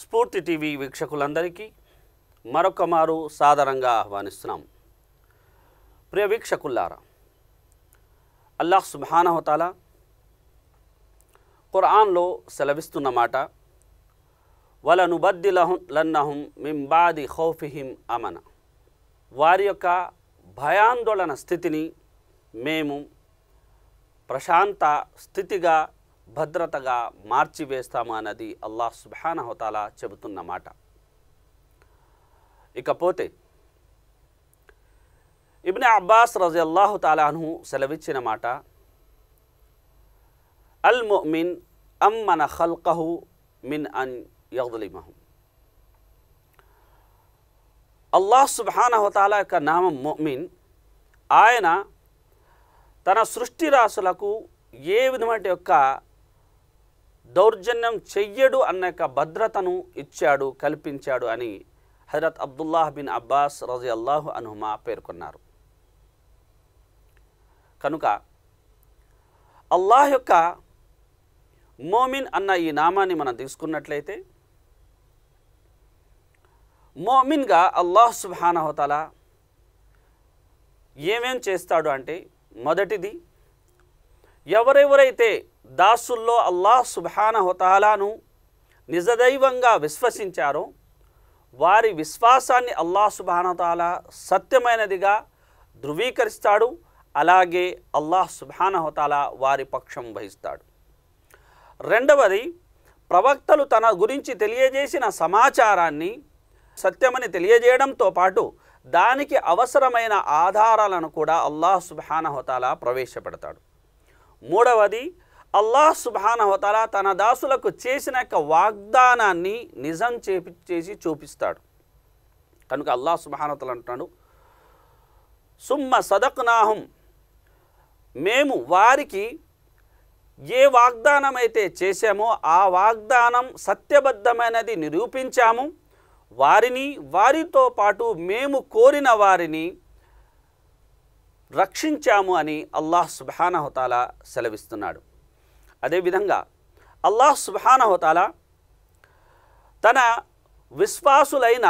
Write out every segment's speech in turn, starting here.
స్ఫూర్తి టీవీ వీక్షకులందరికీ మరొక మారు సాదరంగా ఆహ్వానిస్తున్నాం ప్రియ వీక్షకుల్లారా అల్లాహ్ సుబానహతాల ఖురాన్లో సెలవిస్తున్న మాట వలనుబద్దిలహు లన్నహుం మింబాది ఖౌఫిహిం అమన వారి యొక్క భయాందోళన స్థితిని మేము ప్రశాంత స్థితిగా భద్రతగా వేస్తాము అన్నది అల్లా సుభానహతాల చెబుతున్న చెబుతున్నమాట ఇకపోతే ఇబ్న అబ్బాస్ రజి అల్లాహు తాలాను సెలవిచ్చిన మాట అల్ మిన్ అమ్ మన ఖల్కహు మిన్ అన్ మహు అల్లాహ్ సుబానహతాల యొక్క నామం మొమిన్ ఆయన తన సృష్టి రాసులకు ఏ విధమైన యొక్క దౌర్జన్యం చెయ్యడు అన్న యొక్క భద్రతను ఇచ్చాడు కల్పించాడు అని హజరత్ అబ్దుల్లాహ్ బిన్ అబ్బాస్ రజీ అల్లాహు అనుహుమా పేర్కొన్నారు కనుక అల్లాహ్ యొక్క మోమిన్ అన్న ఈ నామాన్ని మనం తీసుకున్నట్లయితే మోమిన్గా అల్లాహ్ సుబానహోతల ఏమేం చేస్తాడు అంటే మొదటిది ఎవరెవరైతే దాసుల్లో అల్లాహ్ సుబాన హుతాలాను నిజదైవంగా విశ్వసించారో వారి విశ్వాసాన్ని అల్లాహ్ సుబానతాల సత్యమైనదిగా ధృవీకరిస్తాడు అలాగే అల్లాహ్ సుబానహతాల వారి పక్షం వహిస్తాడు రెండవది ప్రవక్తలు తన గురించి తెలియజేసిన సమాచారాన్ని సత్యమని తెలియజేయడంతో పాటు దానికి అవసరమైన ఆధారాలను కూడా అల్లాహ్ సుబానహతాల ప్రవేశపెడతాడు మూడవది అల్లాహ్ సుబానహతల తన దాసులకు చేసిన యొక్క వాగ్దానాన్ని నిజం చేపి చేసి చూపిస్తాడు కనుక అల్లాహ్ సుబానహతలు అంటున్నాడు సుమ్మ సదక్నాహం మేము వారికి ఏ వాగ్దానం అయితే చేశామో ఆ వాగ్దానం సత్యబద్ధమైనది నిరూపించాము వారిని వారితో పాటు మేము కోరిన వారిని రక్షించాము అని అల్లాహ్ సుబానహుతాల సెలవిస్తున్నాడు అదేవిధంగా అల్లాహ్ సుబానహుతాల తన విశ్వాసులైన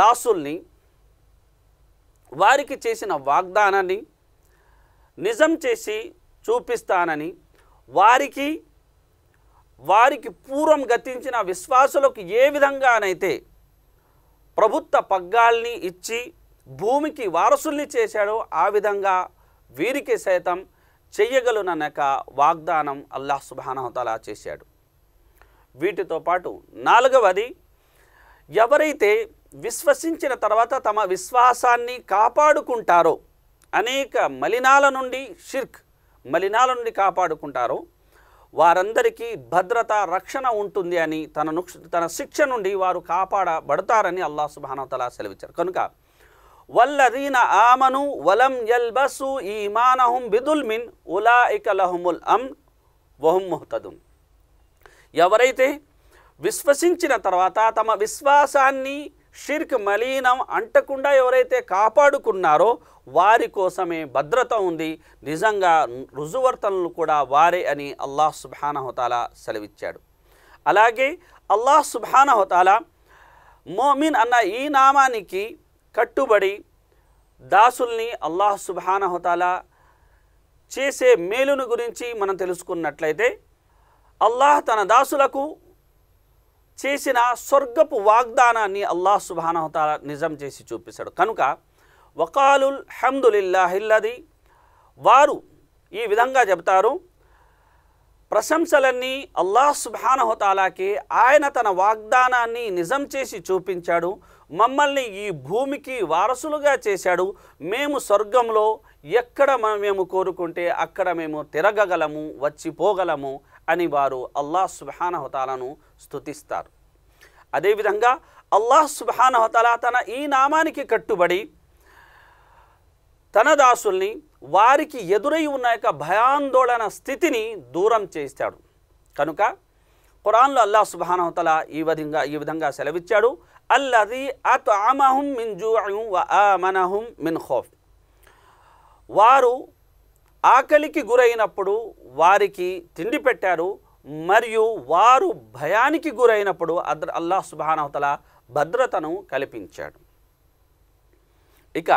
దాసుల్ని వారికి చేసిన వాగ్దానాన్ని నిజం చేసి చూపిస్తానని వారికి వారికి పూర్వం గతించిన విశ్వాసులకు ఏ విధంగానైతే ప్రభుత్వ పగ్గాల్ని ఇచ్చి భూమికి వారసుల్ని చేశాడో ఆ విధంగా వీరికి సైతం చెయ్యగలుననక వాగ్దానం అల్లాహ్ సుబానహతలా చేశాడు వీటితో పాటు నాలుగవది ఎవరైతే విశ్వసించిన తర్వాత తమ విశ్వాసాన్ని కాపాడుకుంటారో అనేక మలినాల నుండి షిర్క్ మలినాల నుండి కాపాడుకుంటారో వారందరికీ భద్రత రక్షణ ఉంటుంది అని తన తన శిక్ష నుండి వారు కాపాడబడతారని అల్లా సుబానవతలా సెలవిచ్చారు కనుక వల్లదీన ఆమను వలం యల్బసు ఈమానహుం బిదుల్మిన్ ఉలా ఇకలహుముల్ అమ్ వహుం ముహతదున్ ఎవరైతే విశ్వసించిన తర్వాత తమ విశ్వాసాన్ని షిర్క్ మలీనం అంటకుండా ఎవరైతే కాపాడుకున్నారో వారి కోసమే భద్రత ఉంది నిజంగా రుజువర్తనలు కూడా వారే అని అల్లాహ్ సుబానహతాల సెలవిచ్చాడు అలాగే అల్లాహ్ సుబానహతాల మోమిన్ అన్న ఈ నామానికి కట్టుబడి దాసుల్ని అల్లాహ్ సుబానహతాలా చేసే మేలును గురించి మనం తెలుసుకున్నట్లయితే అల్లాహ్ తన దాసులకు చేసిన స్వర్గపు వాగ్దానాన్ని అల్లాహ్ సుబానహతాలా నిజం చేసి చూపిస్తాడు కనుక వకాలుల్ హమ్దులిల్లాహిల్లది వారు ఈ విధంగా చెబుతారు ప్రశంసలన్నీ అల్లాహ్ సుబానహతాలాకే ఆయన తన వాగ్దానాన్ని నిజం చేసి చూపించాడు మమ్మల్ని ఈ భూమికి వారసులుగా చేశాడు మేము స్వర్గంలో ఎక్కడ మేము కోరుకుంటే అక్కడ మేము తిరగగలము వచ్చిపోగలము అని వారు అల్లాహ్ సుబానహతాలను స్థుతిస్తారు అదేవిధంగా అల్లాహ్ సుబానహతల తన ఈ నామానికి కట్టుబడి తన దాసుల్ని వారికి ఎదురై ఉన్న యొక్క భయాందోళన స్థితిని దూరం చేస్తాడు కనుక ఖురాన్లో అల్లా సుబానహతల ఈ విధంగా ఈ విధంగా సెలవిచ్చాడు అల్లది అత్ ఆమహం మిన్ జూఅం వ ఆమనహం మిన్ హోఫ్ వారు ఆకలికి గురైనప్పుడు వారికి తిండి పెట్టారు మరియు వారు భయానికి గురైనప్పుడు అద్ర అల్లాహ్ సుబానవతల భద్రతను కల్పించాడు ఇక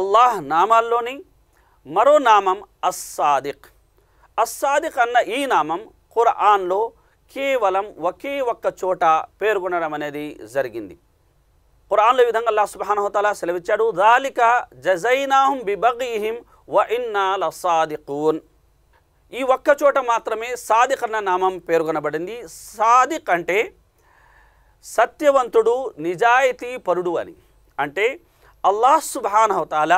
అల్లాహ్ నామాల్లోని మరో నామం అస్సాదిక్ అస్సాదిక్ అన్న ఈ నామం ఖురాన్లో కేవలం ఒకే ఒక్క చోట పేర్కొనడం అనేది జరిగింది ఖురాన్లో విధంగా అల్లా సుబానహతలా సెలవిచ్చాడు దాలిక జజైనాహం బిబగీహిం వ ఇన్నా లసాదిఖూన్ ఈ ఒక్క చోట మాత్రమే సాదిక్ అన్న నామం పేర్కొనబడింది సాదిక్ అంటే సత్యవంతుడు నిజాయితీ పరుడు అని అంటే అల్లాహ్ సుబానహతాల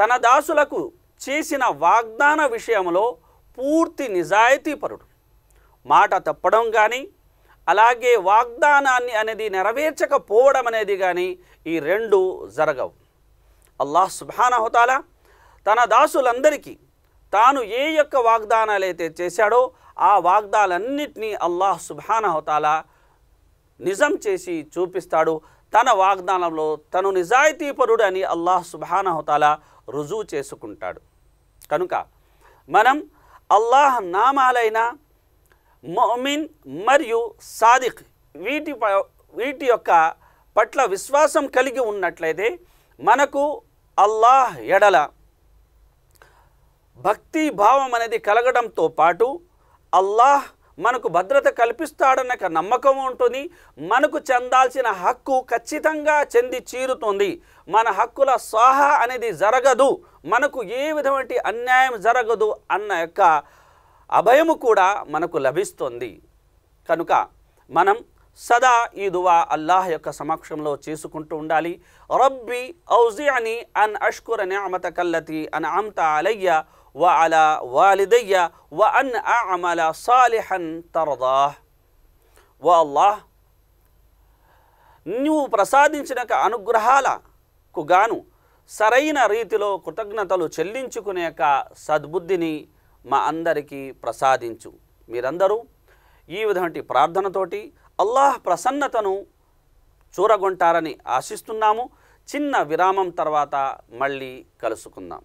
తన దాసులకు చేసిన వాగ్దాన విషయంలో పూర్తి నిజాయితీ పరుడు మాట తప్పడం కానీ అలాగే వాగ్దానాన్ని అనేది నెరవేర్చకపోవడం అనేది కానీ ఈ రెండు జరగవు అల్లాహ్ సుభానహుతాల తన దాసులందరికీ తాను ఏ యొక్క వాగ్దానాలు అయితే చేశాడో ఆ వాగ్దాలన్నింటినీ అల్లాహ్ సుభానహుతాల నిజం చేసి చూపిస్తాడు తన వాగ్దానంలో తను నిజాయితీపరుడు అని అల్లాహ్ సుభానహుతాల రుజువు చేసుకుంటాడు కనుక మనం అల్లాహ్ నామాలైన మోమిన్ మరియు సాదిక్ వీటి వీటి యొక్క పట్ల విశ్వాసం కలిగి ఉన్నట్లయితే మనకు అల్లాహ్ ఎడల భక్తి భావం అనేది కలగడంతో పాటు అల్లాహ్ మనకు భద్రత కల్పిస్తాడన్న నమ్మకం ఉంటుంది మనకు చెందాల్సిన హక్కు ఖచ్చితంగా చెంది చీరుతుంది మన హక్కుల సాహా అనేది జరగదు మనకు ఏ విధమైన అన్యాయం జరగదు అన్న యొక్క అభయము కూడా మనకు లభిస్తుంది కనుక మనం సదా ఈ దువా అల్లాహ్ యొక్క సమక్షంలో చేసుకుంటూ ఉండాలి రబ్బి ఔజియాని అన్ అష్కుర నియామత కల్లతి అన్ అంత అలయ్య వ అలా వాలిదయ్య వ అన్ అమల సాలిహన్ తరదా ఓ అల్లాహ్ నువ్వు ప్రసాదించిన అనుగ్రహాలకు గాను సరైన రీతిలో కృతజ్ఞతలు చెల్లించుకునే సద్బుద్ధిని మా అందరికీ ప్రసాదించు మీరందరూ ఈ విధమైన ప్రార్థనతోటి అల్లాహ్ ప్రసన్నతను చూరగొంటారని ఆశిస్తున్నాము చిన్న విరామం తర్వాత మళ్ళీ కలుసుకుందాం